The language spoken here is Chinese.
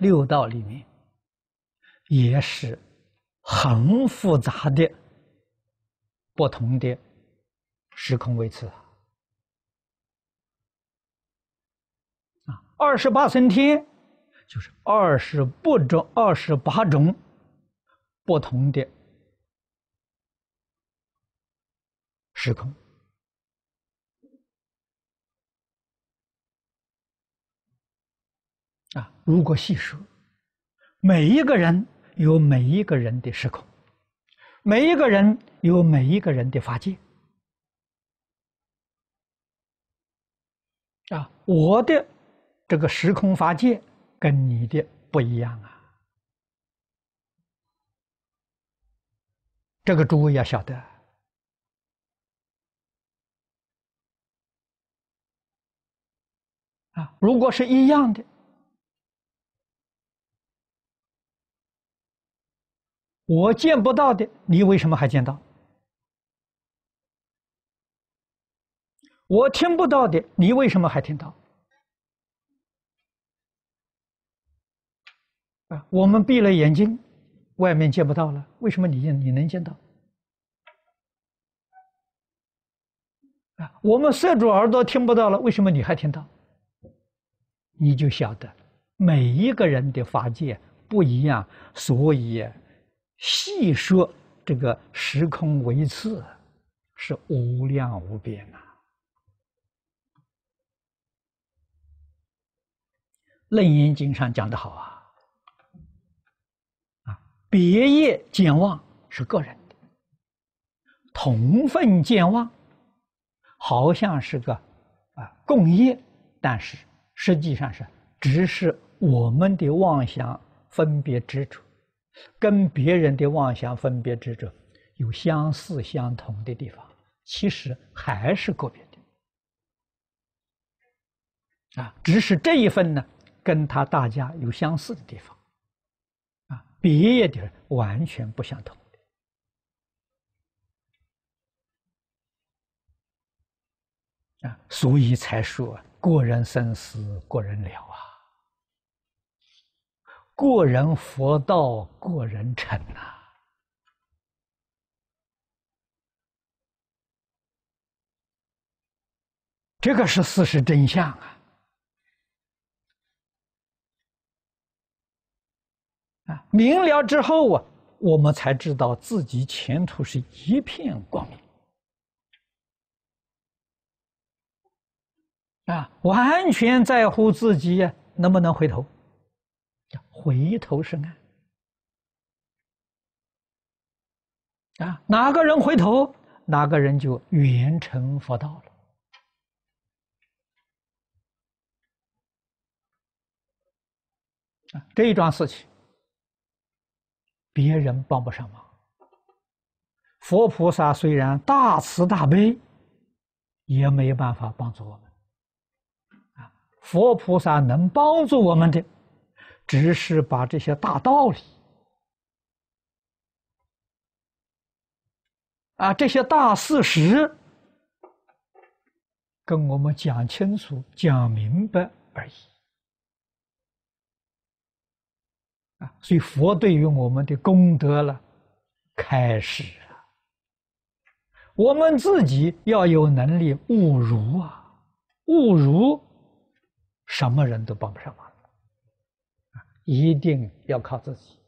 六道里面也是很复杂的不同的时空位置啊，二十八层天就是二十不种二十八种不同的时空。如果细说，每一个人有每一个人的时空，每一个人有每一个人的法界啊，我的这个时空法界跟你的不一样啊，这个诸位要晓得啊，如果是一样的。我见不到的，你为什么还见到？我听不到的，你为什么还听到？啊，我们闭了眼睛，外面见不到了，为什么你你能见到？啊，我们塞住耳朵听不到了，为什么你还听到？你就晓得，每一个人的法界不一样，所以。细说这个时空维次是无量无边呐，《楞严经》上讲的好啊，啊，别业见望是个人的，同分见妄好像是个啊共业，但是实际上是只是我们的妄想分别之处。跟别人的妄想分别之中有相似相同的地方，其实还是个别的啊。只是这一份呢，跟他大家有相似的地方，啊，别的完全不相同的啊，所以才说过人生死，过人了啊。过人佛道，过人尘呐。这个是事实真相啊！啊，明了之后啊，我们才知道自己前途是一片光明啊，完全在乎自己能不能回头。回头是岸啊！哪个人回头，哪个人就圆成佛道了这一桩事情，别人帮不上忙。佛菩萨虽然大慈大悲，也没办法帮助我们啊！佛菩萨能帮助我们的。只是把这些大道理啊，这些大事实跟我们讲清楚、讲明白而已啊。所以佛对于我们的功德了，开始了。我们自己要有能力悟儒啊，悟儒什么人都帮不上忙。一定要靠自己。